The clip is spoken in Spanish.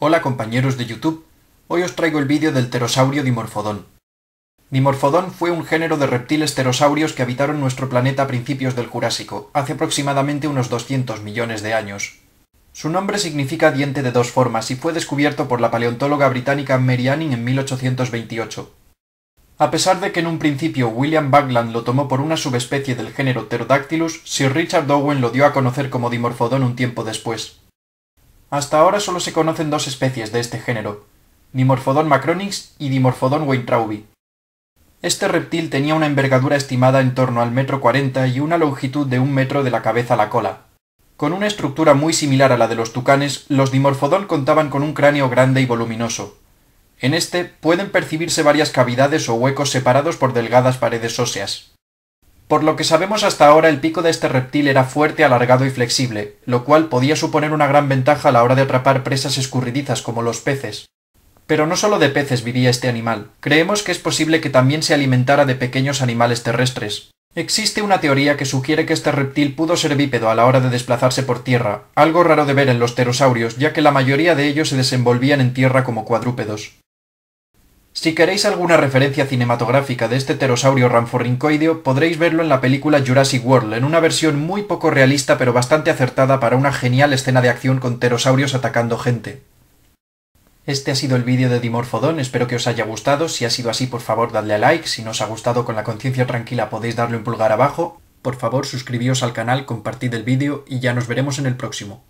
Hola compañeros de YouTube, hoy os traigo el vídeo del pterosaurio Dimorphodon. Dimorphodon fue un género de reptiles pterosaurios que habitaron nuestro planeta a principios del Jurásico, hace aproximadamente unos 200 millones de años. Su nombre significa diente de dos formas y fue descubierto por la paleontóloga británica Mary Anning en 1828. A pesar de que en un principio William Bagland lo tomó por una subespecie del género Pterodactylus, Sir Richard Owen lo dio a conocer como Dimorphodon un tiempo después. Hasta ahora solo se conocen dos especies de este género, Dimorphodon macronix y Dimorphodon weintraubi. Este reptil tenía una envergadura estimada en torno al metro cuarenta y una longitud de un metro de la cabeza a la cola. Con una estructura muy similar a la de los tucanes, los Dimorphodon contaban con un cráneo grande y voluminoso. En este pueden percibirse varias cavidades o huecos separados por delgadas paredes óseas. Por lo que sabemos hasta ahora, el pico de este reptil era fuerte, alargado y flexible, lo cual podía suponer una gran ventaja a la hora de atrapar presas escurridizas como los peces. Pero no solo de peces vivía este animal, creemos que es posible que también se alimentara de pequeños animales terrestres. Existe una teoría que sugiere que este reptil pudo ser bípedo a la hora de desplazarse por tierra, algo raro de ver en los pterosaurios, ya que la mayoría de ellos se desenvolvían en tierra como cuadrúpedos. Si queréis alguna referencia cinematográfica de este pterosaurio ranforrincoideo, podréis verlo en la película Jurassic World, en una versión muy poco realista pero bastante acertada para una genial escena de acción con pterosaurios atacando gente. Este ha sido el vídeo de Dimorfodon, espero que os haya gustado, si ha sido así por favor dadle a like, si no os ha gustado con la conciencia tranquila podéis darle un pulgar abajo, por favor suscribíos al canal, compartid el vídeo y ya nos veremos en el próximo.